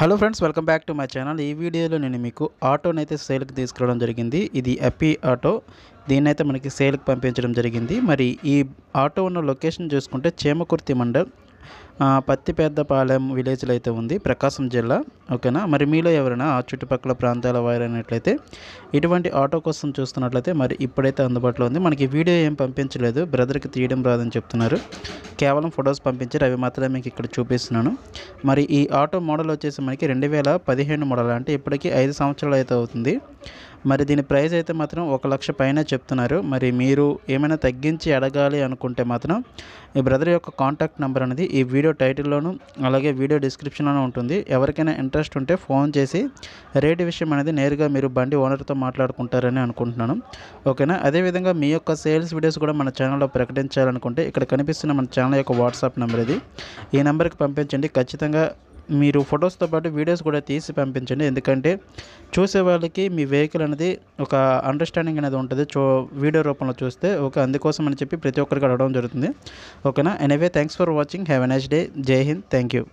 hello friends welcome back to my channel ఈ వీడియోలో నేను మీకు ఆటోని అయితే సేల్కి తీసుకురావడం జరిగింది ఇది అప్పీ ఆటో అయితే మనకి సేల్కి పంపించడం జరిగింది మరి ఈ ఆటో ఉన్న లొకేషన్ చూసుకుంటే చేమకుర్తి మండల్ పత్తి పెద్దపాలెం విలేజ్లో అయితే ఉంది ప్రకాశం జిల్లా ఓకేనా మరి మీలో ఎవరైనా ఆ చుట్టుపక్కల ప్రాంతాల వారైనట్లయితే ఇటువంటి ఆటో కోసం చూస్తున్నట్లయితే మరి ఇప్పుడైతే అందుబాటులో ఉంది మనకి వీడియో ఏం పంపించలేదు బ్రదర్కి తీయడం రాదని చెప్తున్నారు కేవలం ఫొటోస్ పంపించారు అవి మాత్రమే మీకు ఇక్కడ చూపిస్తున్నాను మరి ఈ ఆటో మోడల్ వచ్చేసి మనకి రెండు వేల పదిహేను మోడల్ అంటే ఇప్పటికీ ఐదు సంవత్సరాలు అయితే అవుతుంది మరి దీని ప్రైస్ అయితే మాత్రం ఒక లక్ష పైన చెప్తున్నారు మరి మీరు ఏమైనా తగ్గించి అడగాలి అనుకుంటే మాత్రం ఈ బ్రదర్ యొక్క కాంటాక్ట్ నెంబర్ అనేది ఈ వీడియో టైటిల్లోను అలాగే వీడియో డిస్క్రిప్షన్లోనూ ఉంటుంది ఎవరికైనా ఇంట్రెస్ట్ ఉంటే ఫోన్ చేసి రేటు విషయం అనేది నేరుగా మీరు బండి ఓనర్తో మాట్లాడుకుంటారని అనుకుంటున్నాను ఓకేనా అదేవిధంగా మీ యొక్క సేల్స్ వీడియోస్ కూడా మన ఛానల్లో ప్రకటించాలనుకుంటే ఇక్కడ కనిపిస్తున్న మన ఛానల్ యొక్క వాట్సాప్ నెంబర్ ఇది ఈ నెంబర్కి పంపించండి ఖచ్చితంగా మీరు ఫొటోస్తో పాటు వీడియోస్ కూడా తీసి పంపించండి ఎందుకంటే చూసే వాళ్ళకి మీ వెహికల్ అనేది ఒక అండర్స్టాండింగ్ అనేది ఉంటుంది చూ వీడియో రూపంలో చూస్తే ఓకే అందుకోసం అని చెప్పి ప్రతి ఒక్కరికి అడగడం జరుగుతుంది ఓకేనా anyway thanks for watching have a nice day జై హింద్ థ్యాంక్ యూ